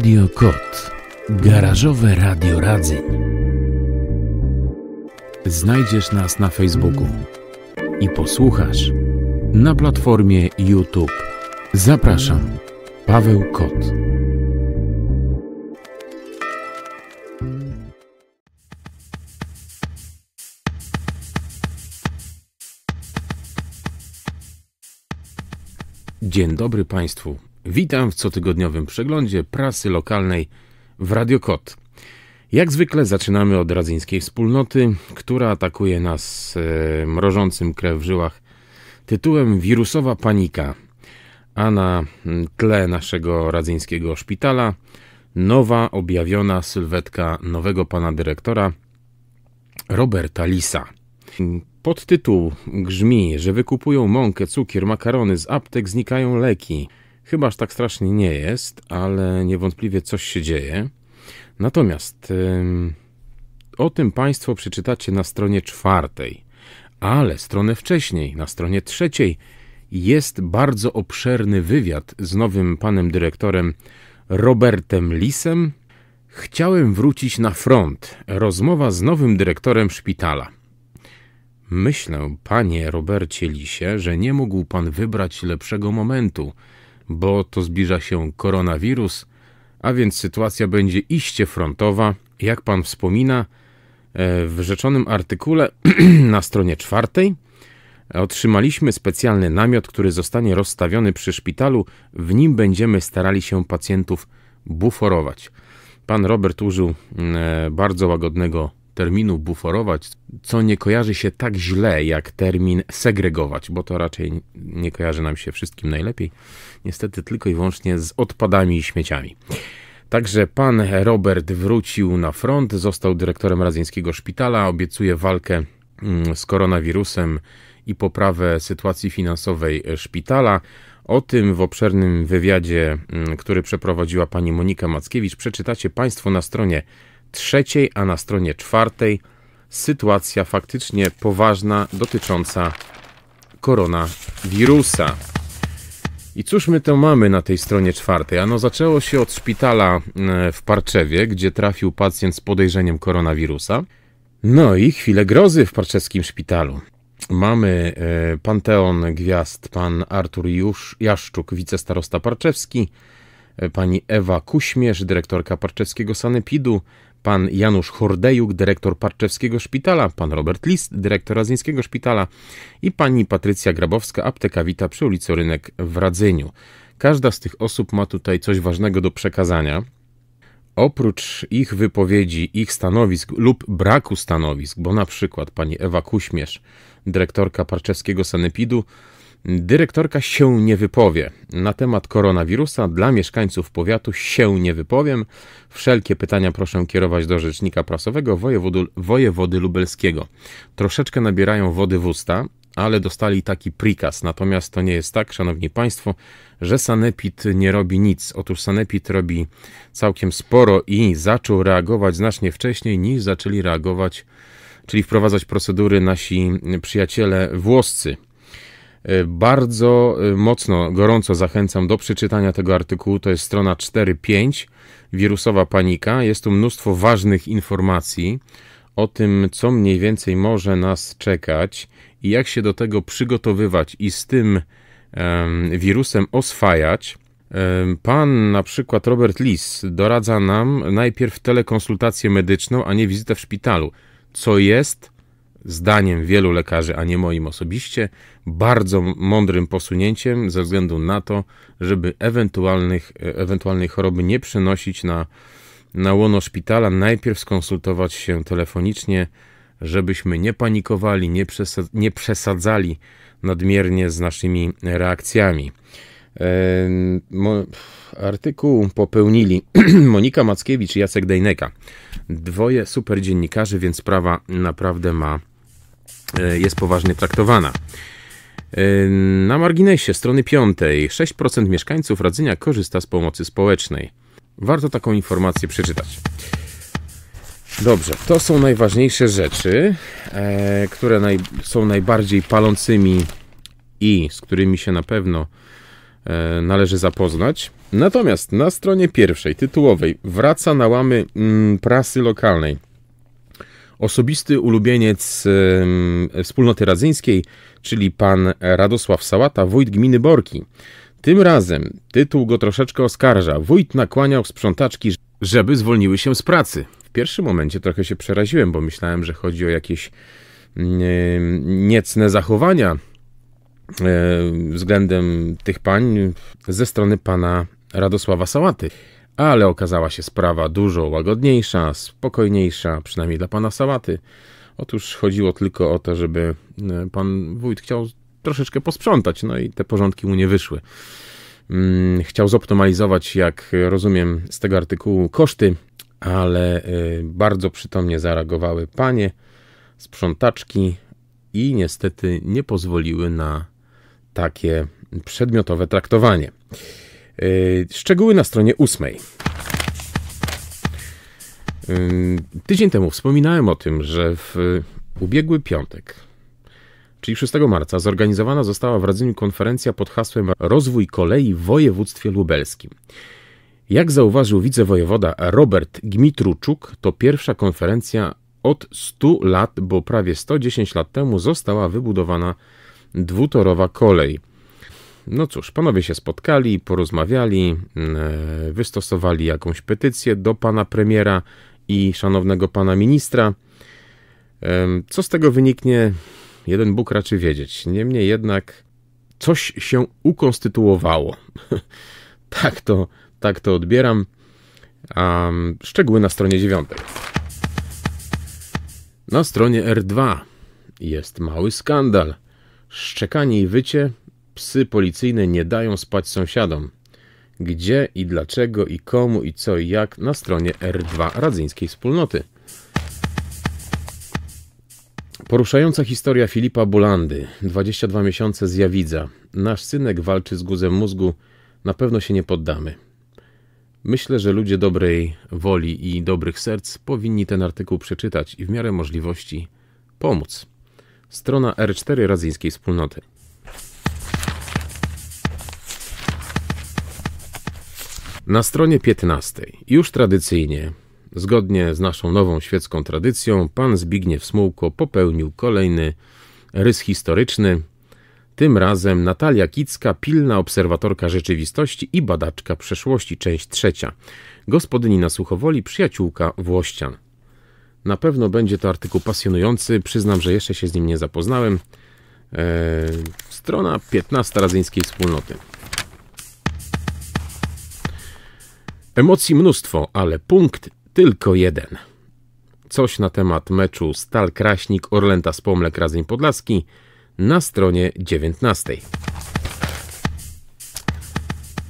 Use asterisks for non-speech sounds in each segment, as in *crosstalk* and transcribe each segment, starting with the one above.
Radio Kot. Garażowe Radio Radzyń. Znajdziesz nas na Facebooku i posłuchasz na platformie YouTube. Zapraszam, Paweł Kot. Dzień dobry Państwu. Witam w cotygodniowym przeglądzie prasy lokalnej w Radio Kot. Jak zwykle zaczynamy od radzyńskiej wspólnoty, która atakuje nas e, mrożącym krew w żyłach tytułem Wirusowa panika, a na tle naszego radzyńskiego szpitala nowa objawiona sylwetka nowego pana dyrektora Roberta Lisa. Podtytuł grzmi, że wykupują mąkę, cukier, makarony, z aptek znikają leki – Chyba aż tak strasznie nie jest, ale niewątpliwie coś się dzieje. Natomiast o tym Państwo przeczytacie na stronie czwartej, ale stronę wcześniej, na stronie trzeciej, jest bardzo obszerny wywiad z nowym panem dyrektorem Robertem Lisem. Chciałem wrócić na front. Rozmowa z nowym dyrektorem szpitala. Myślę, panie Robercie Lisie, że nie mógł pan wybrać lepszego momentu, bo to zbliża się koronawirus, a więc sytuacja będzie iście frontowa. Jak pan wspomina e, w rzeczonym artykule *clears throat* na stronie czwartej, otrzymaliśmy specjalny namiot, który zostanie rozstawiony przy szpitalu. W nim będziemy starali się pacjentów buforować. Pan Robert użył mm, e, bardzo łagodnego terminu buforować, co nie kojarzy się tak źle jak termin segregować, bo to raczej nie kojarzy nam się wszystkim najlepiej. Niestety tylko i wyłącznie z odpadami i śmieciami. Także pan Robert wrócił na front, został dyrektorem radzieńskiego Szpitala, obiecuje walkę mm, z koronawirusem i poprawę sytuacji finansowej szpitala. O tym w obszernym wywiadzie, mm, który przeprowadziła pani Monika Mackiewicz, przeczytacie Państwo na stronie trzeciej, a na stronie czwartej sytuacja faktycznie poważna dotycząca koronawirusa. I cóż my to mamy na tej stronie czwartej? Ano zaczęło się od szpitala e, w Parczewie, gdzie trafił pacjent z podejrzeniem koronawirusa. No i chwilę grozy w parczewskim szpitalu. Mamy e, Panteon Gwiazd, pan Artur Jusz, Jaszczuk, wicestarosta parczewski, e, pani Ewa Kuśmierz, dyrektorka parczewskiego sanepidu, pan Janusz Hordejuk, dyrektor Parczewskiego Szpitala, pan Robert List, dyrektor Radzyńskiego Szpitala i pani Patrycja Grabowska, apteka Wita przy ulicy Rynek w Radzyniu. Każda z tych osób ma tutaj coś ważnego do przekazania. Oprócz ich wypowiedzi, ich stanowisk lub braku stanowisk, bo na przykład pani Ewa Kuśmierz, dyrektorka Parczewskiego Sanepidu, Dyrektorka się nie wypowie. Na temat koronawirusa dla mieszkańców powiatu się nie wypowiem. Wszelkie pytania proszę kierować do rzecznika prasowego wojewody, wojewody lubelskiego. Troszeczkę nabierają wody w usta, ale dostali taki prikaz. Natomiast to nie jest tak, szanowni państwo, że Sanepid nie robi nic. Otóż Sanepid robi całkiem sporo i zaczął reagować znacznie wcześniej niż zaczęli reagować, czyli wprowadzać procedury nasi przyjaciele włoscy. E, bardzo e, mocno, gorąco zachęcam do przeczytania tego artykułu. To jest strona 4.5, wirusowa panika. Jest tu mnóstwo ważnych informacji o tym, co mniej więcej może nas czekać i jak się do tego przygotowywać i z tym wirusem oswajać. Pan na przykład Robert Lis doradza nam najpierw telekonsultację medyczną, a nie wizytę w szpitalu, co jest zdaniem wielu lekarzy, a nie moim osobiście, bardzo mądrym posunięciem ze względu na to, żeby ewentualnych, e, ewentualnej choroby nie przenosić na, na łono szpitala, najpierw skonsultować się telefonicznie, żebyśmy nie panikowali, nie, nie przesadzali nadmiernie z naszymi reakcjami. Artykuł popełnili *clears throat* Monika Mackiewicz i Jacek Dejneka. Dwoje super dziennikarzy, więc sprawa naprawdę ma E, jest poważnie traktowana. E, na marginesie strony 5 6% mieszkańców Radzynia korzysta z pomocy społecznej. Warto taką informację przeczytać. Dobrze, to są najważniejsze rzeczy, e, które naj, są najbardziej palącymi i z którymi się na pewno należy zapoznać. Natomiast na stronie pierwszej, tytułowej, wraca na łamy mm, prasy lokalnej Osobisty ulubieniec wspólnoty radzyńskiej, czyli pan Radosław Sałata, wójt gminy Borki. Tym razem tytuł go troszeczkę oskarża. Wójt nakłaniał sprzątaczki, żeby zwolniły się z pracy. W pierwszym momencie trochę się przeraziłem, bo myślałem, że chodzi o jakieś mm, niecne zachowania względem tych pań ze strony pana Radosława Sałaty. Ale okazała się sprawa dużo łagodniejsza, spokojniejsza, przynajmniej dla pana Sałaty. Otóż chodziło tylko o to, żeby e, pan wójt chciał troszeczkę posprzątać, no i te porządki mu nie wyszły. Mm, chciał zoptymalizować, jak rozumiem z tego artykułu, koszty, ale e, bardzo przytomnie zareagowały panie sprzątaczki i niestety nie pozwoliły na takie przedmiotowe traktowanie. Y, szczegóły na stronie ósmej. Y, tydzień temu wspominałem o tym, że w ubiegły piątek, czyli 6 marca, zorganizowana została w Radzyniu konferencja pod hasłem Rozwój kolei w województwie lubelskim. Jak zauważył wicewojewoda Robert Gmitruczuk, to pierwsza konferencja od 100 lat, bo prawie 110 lat temu została wybudowana dwutorowa kolej no cóż, panowie się spotkali, porozmawiali, mm, e, wystosowali jakąś petycję do pana premiera i szanownego pana ministra. Co z tego wyniknie, jeden Bóg raczy wiedzieć. Niemniej jednak coś się ukonstytuowało. *laughs* tak, to, tak to odbieram. Mm, szczegóły na stronie 9. Na stronie R2 jest mały skandal. Szczekanie i wycie Psy policyjne nie dają spać sąsiadom. Gdzie i dlaczego i komu i co i jak na stronie R2 Radzyńskiej Wspólnoty. Poruszająca historia Filipa Bulandy, 22 miesiące z Jawidza. Nasz synek walczy z guzem mózgu, na pewno się nie poddamy. Myślę, że ludzie dobrej woli i dobrych serc powinni ten artykuł przeczytać i w miarę możliwości pomóc. Strona R4 Radzyńskiej Wspólnoty. Na stronie 15, już tradycyjnie, zgodnie z naszą nową świecką tradycją, pan Zbigniew Smułko popełnił kolejny rys historyczny. Tym razem Natalia Kicka, pilna obserwatorka rzeczywistości i badaczka przeszłości, część trzecia. Gospodyni na Suchowoli, przyjaciółka Włościan. Na pewno będzie to artykuł pasjonujący, przyznam, że jeszcze się z nim nie zapoznałem. Eee, strona 15 Radzyńskiej Wspólnoty. Emocji mnóstwo, ale punkt tylko jeden. Coś na temat meczu Stal Kraśnik Orlęta Spomlek Radzyń Podlaski na stronie 19.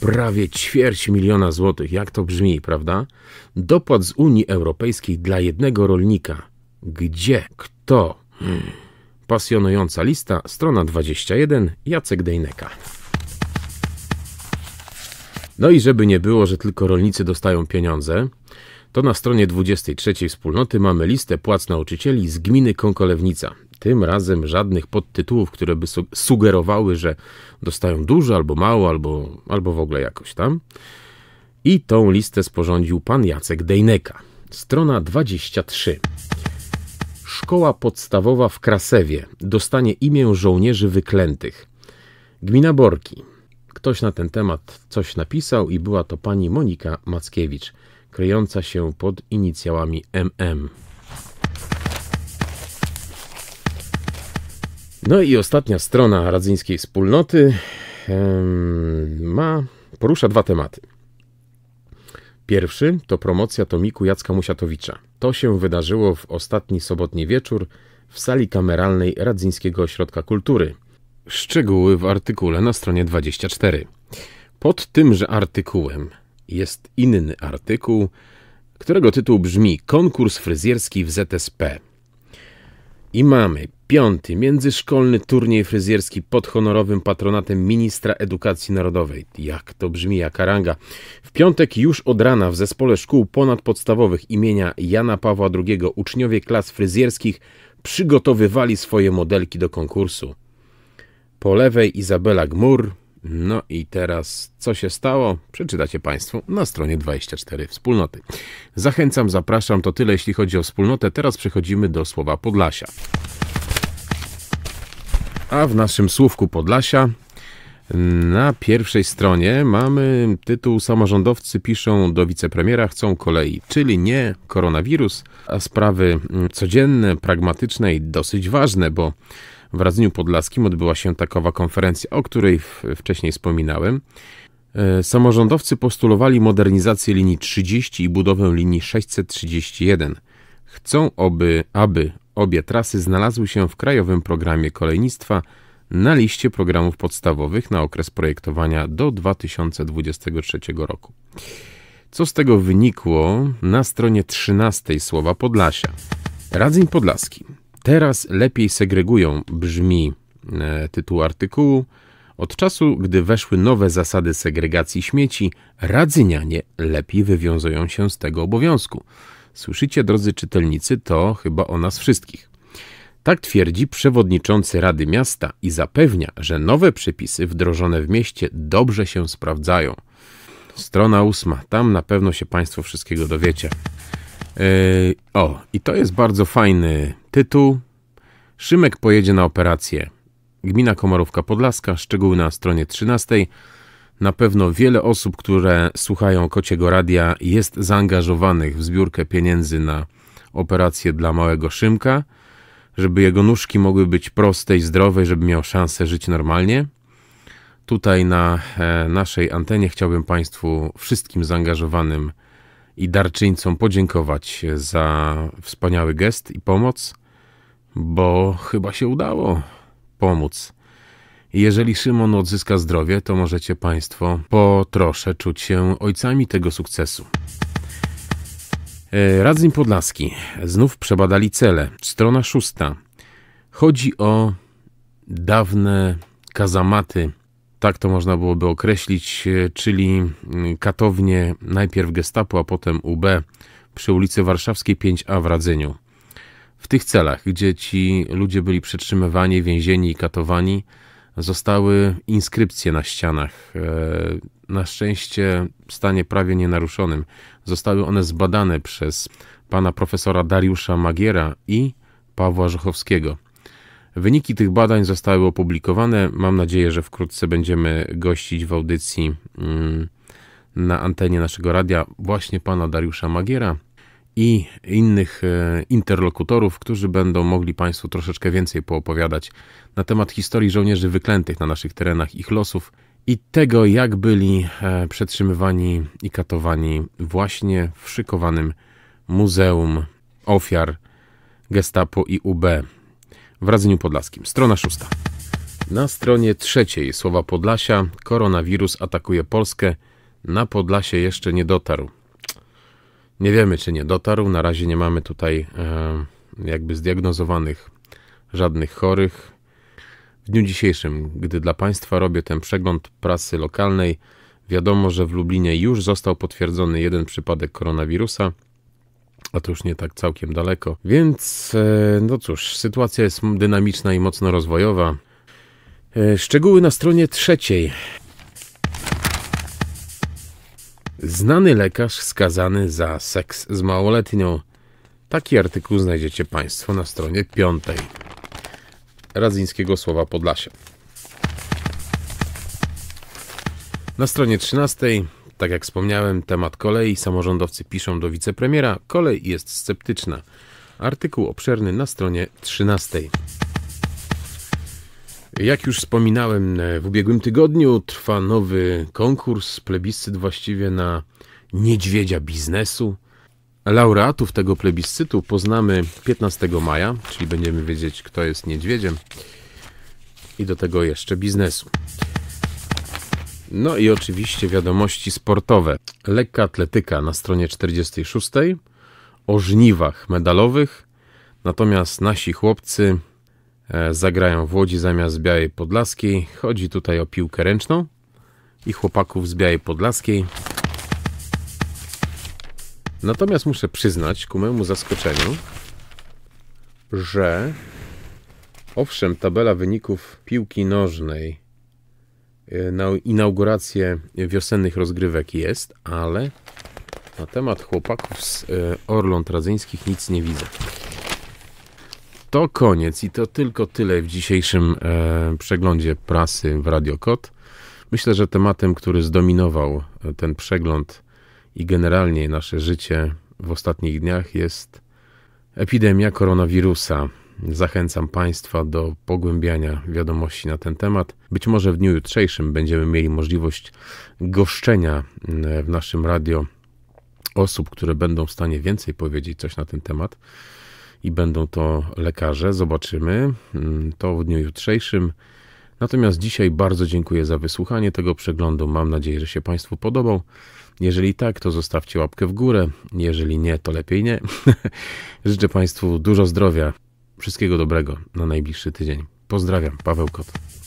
Prawie ćwierć miliona złotych, jak to brzmi, prawda? Dopłat z Unii Europejskiej dla jednego rolnika. Gdzie? Kto? Hmm. Pasjonująca lista, strona 21, Jacek Dejneka. No i żeby nie było, że tylko rolnicy dostają pieniądze, to na stronie 23 wspólnoty mamy listę płac nauczycieli z gminy Kąkolewnica. Tym razem żadnych podtytułów, które by sugerowały, że dostają dużo albo mało, albo, albo w ogóle jakoś tam. I tą listę sporządził pan Jacek Dejneka. Strona 23. Szkoła podstawowa w Krasewie dostanie imię żołnierzy wyklętych. Gmina Borki Ktoś na ten temat coś napisał i była to pani Monika Mackiewicz, kryjąca się pod inicjałami MM. No i ostatnia strona radzyńskiej wspólnoty ma, porusza dwa tematy. Pierwszy to promocja tomiku Jacka Musiatowicza. To się wydarzyło w ostatni sobotni wieczór w sali kameralnej Radzyńskiego Ośrodka Kultury – Szczegóły w artykule na stronie 24. Pod tymże artykułem jest inny artykuł, którego tytuł brzmi Konkurs fryzjerski w ZSP. I mamy piąty międzyszkolny turniej fryzjerski pod honorowym patronatem ministra edukacji narodowej. Jak to brzmi, jaka ranga. W piątek już od rana w zespole szkół ponadpodstawowych imienia Jana Pawła II uczniowie klas fryzjerskich przygotowywali swoje modelki do konkursu. Po lewej Izabela Gmur. No i teraz co się stało? Przeczytacie Państwo na stronie 24 Wspólnoty. Zachęcam, zapraszam. To tyle jeśli chodzi o Wspólnotę. Teraz przechodzimy do słowa Podlasia. A w naszym słówku Podlasia na pierwszej stronie mamy tytuł Samorządowcy piszą do wicepremiera chcą kolei, czyli nie koronawirus, a sprawy codzienne, pragmatyczne i dosyć ważne, bo w Radzyniu Podlaskim odbyła się takowa konferencja, o której wcześniej wspominałem. E, samorządowcy postulowali modernizację linii 30 i budowę linii 631. Chcą, oby, aby obie trasy znalazły się w Krajowym Programie Kolejnictwa na liście programów podstawowych na okres projektowania do 2023 roku. Co z tego wynikło na stronie 13 słowa Podlasia. Radzyń Podlaski. Teraz lepiej segregują, brzmi e, tytuł artykułu. Od czasu, gdy weszły nowe zasady segregacji śmieci, radzynianie lepiej wywiązują się z tego obowiązku. Słyszycie, drodzy czytelnicy, to chyba o nas wszystkich. Tak twierdzi przewodniczący Rady Miasta i zapewnia, że nowe przepisy wdrożone w mieście dobrze się sprawdzają. Strona ósma, tam na pewno się Państwo wszystkiego dowiecie. Yy, o, i to jest bardzo fajny Tytuł Szymek pojedzie na operację. Gmina Komarówka Podlaska, szczegóły na stronie 13. Na pewno wiele osób, które słuchają Kociego Radia jest zaangażowanych w zbiórkę pieniędzy na operację dla małego Szymka, żeby jego nóżki mogły być proste i zdrowe, żeby miał szansę żyć normalnie. Tutaj na e, naszej antenie chciałbym Państwu wszystkim zaangażowanym i darczyńcom podziękować za wspaniały gest i pomoc, bo chyba się udało pomóc. Jeżeli Szymon odzyska zdrowie, to możecie Państwo po trosze czuć się ojcami tego sukcesu. E, Radziń Podlaski. Znów przebadali cele. Strona szósta. Chodzi o dawne kazamaty tak to można byłoby określić, e, czyli mm, katownie najpierw Gestapo, a potem UB przy ulicy Warszawskiej 5A w Radzeniu. W tych celach, gdzie ci ludzie byli przetrzymywani, więzieni i katowani, zostały inskrypcje na ścianach. E, na szczęście w stanie prawie nienaruszonym. Zostały one zbadane przez pana profesora Dariusza Magiera i Pawła Żuchowskiego. Wyniki tych badań zostały opublikowane. Mam nadzieję, że wkrótce będziemy gościć w audycji mm, na antenie naszego radia właśnie pana Dariusza Magiera i innych e, interlokutorów, którzy będą mogli Państwu troszeczkę więcej poopowiadać na temat historii żołnierzy wyklętych na naszych terenach, ich losów i tego, jak byli e, przetrzymywani i katowani właśnie w szykowanym Muzeum Ofiar Gestapo i UB w Radzeniu Podlaskim. Strona szósta. Na stronie trzeciej słowa Podlasia koronawirus atakuje Polskę. Na Podlasie jeszcze nie dotarł. Nie wiemy, czy nie dotarł. Na razie nie mamy tutaj e, jakby zdiagnozowanych żadnych chorych. W dniu dzisiejszym, gdy dla Państwa robię ten przegląd prasy lokalnej, wiadomo, że w Lublinie już został potwierdzony jeden przypadek koronawirusa – a to już nie tak całkiem daleko. Więc, e, no cóż, sytuacja jest dynamiczna i mocno rozwojowa. E, szczegóły na stronie trzeciej. Znany lekarz skazany za seks z małoletnią. Taki artykuł znajdziecie Państwo na stronie piątej. Radzyńskiego Słowa Podlasie. Na stronie 13 tak jak wspomniałem, temat kolei samorządowcy piszą do wicepremiera, kolej jest sceptyczna. Artykuł obszerny na stronie 13. Jak już wspominałem, w ubiegłym tygodniu trwa nowy konkurs, plebiscyt właściwie na niedźwiedzia biznesu. Laureatów tego plebiscytu poznamy 15 maja, czyli będziemy wiedzieć, kto jest niedźwiedziem i do tego jeszcze biznesu. No i oczywiście wiadomości sportowe. Lekka atletyka na stronie 46 o żniwach medalowych. Natomiast nasi chłopcy e, zagrają w Łodzi zamiast Białej Podlaskiej. Chodzi tutaj o piłkę ręczną i chłopaków z Białej Podlaskiej. Natomiast muszę przyznać ku memu zaskoczeniu, że owszem, tabela wyników piłki nożnej E, na inaugurację wiosennych rozgrywek jest, ale na temat chłopaków z e, Orląt Radzyńskich nic nie widzę. To koniec i to tylko tyle w dzisiejszym e, przeglądzie prasy w Radio Kot. Myślę, że tematem, który zdominował ten przegląd i generalnie nasze życie w ostatnich dniach jest epidemia koronawirusa. Zachęcam Państwa do pogłębiania wiadomości na ten temat. Być może w dniu jutrzejszym będziemy mieli możliwość goszczenia mm, w naszym radio osób, które będą w stanie więcej powiedzieć coś na ten temat i będą to lekarze. Zobaczymy mm, to w dniu jutrzejszym. Natomiast dzisiaj bardzo dziękuję za wysłuchanie tego przeglądu. Mam nadzieję, że się Państwu podobał. Jeżeli tak, to zostawcie łapkę w górę. Jeżeli nie, to lepiej nie. *laughs* Życzę Państwu dużo zdrowia. Wszystkiego dobrego na najbliższy tydzień. Pozdrawiam, Paweł Kot.